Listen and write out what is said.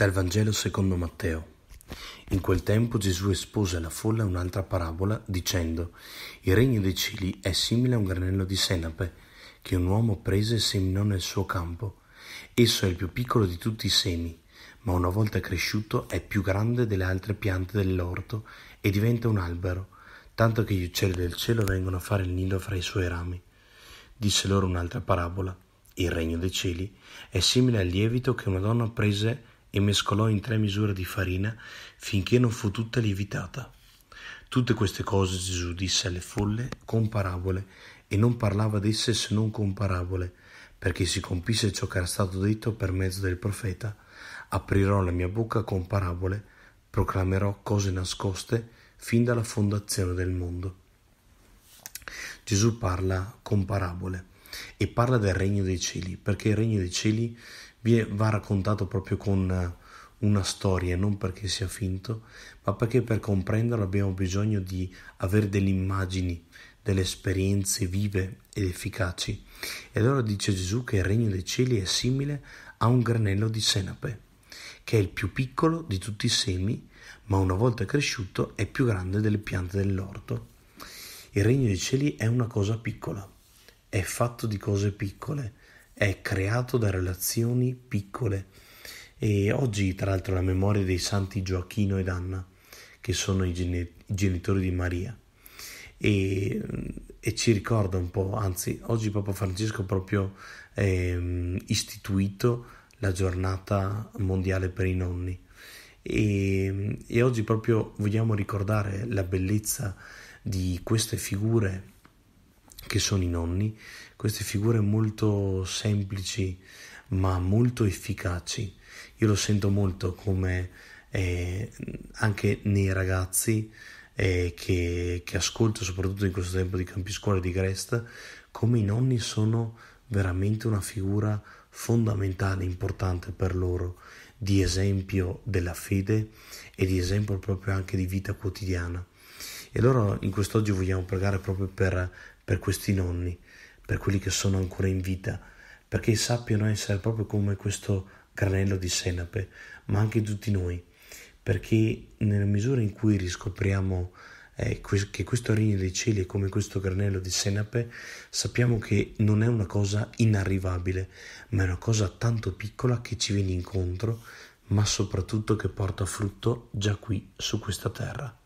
Dal Vangelo secondo Matteo. In quel tempo Gesù espose alla folla un'altra parabola dicendo Il regno dei cieli è simile a un granello di senape che un uomo prese e seminò nel suo campo. Esso è il più piccolo di tutti i semi, ma una volta cresciuto è più grande delle altre piante dell'orto e diventa un albero, tanto che gli uccelli del cielo vengono a fare il nido fra i suoi rami. Disse loro un'altra parabola. Il regno dei cieli è simile al lievito che una donna prese e mescolò in tre misure di farina finché non fu tutta lievitata. Tutte queste cose Gesù disse alle folle con parabole e non parlava d'esse se non con parabole, perché si compisse ciò che era stato detto per mezzo del profeta. Aprirò la mia bocca con parabole, proclamerò cose nascoste fin dalla fondazione del mondo. Gesù parla con parabole e parla del regno dei cieli, perché il regno dei cieli va raccontato proprio con eh, una storia, non perché sia finto, ma perché per comprenderlo abbiamo bisogno di avere delle immagini, delle esperienze vive ed efficaci. E allora dice Gesù che il regno dei cieli è simile a un granello di senape, che è il più piccolo di tutti i semi, ma una volta cresciuto è più grande delle piante dell'orto. Il regno dei cieli è una cosa piccola, è fatto di cose piccole, è creato da relazioni piccole. E oggi, tra l'altro, la memoria dei santi Gioacchino ed Anna, che sono i, geni- i genitori di Maria. E, mm, e, ci ricorda un po', anzi, oggi Papa Francesco ha eh, istituito la giornata mondiale per i nonni. E, mm, e oggi proprio vogliamo ricordare la bellezza di queste figure che sono i nonni, queste figure molto semplici ma molto efficaci. Io lo sento molto come eh, anche nei ragazzi eh, che, che ascolto, soprattutto in questo tempo di campi scuola di Grest, come i nonni sono veramente una figura fondamentale, importante per loro, di esempio della fede e di esempio proprio anche di vita quotidiana. E allora in quest'oggi vogliamo pregare proprio per per questi nonni, per quelli che sono ancora in vita, perché sappiano essere proprio come questo granello di senape, ma anche tutti noi, perché nella misura in cui riscopriamo eh, che questo regno dei cieli è come questo granello di senape, sappiamo che non è una cosa inarrivabile, ma è una cosa tanto piccola che ci viene incontro, ma soprattutto che porta frutto già qui su questa terra.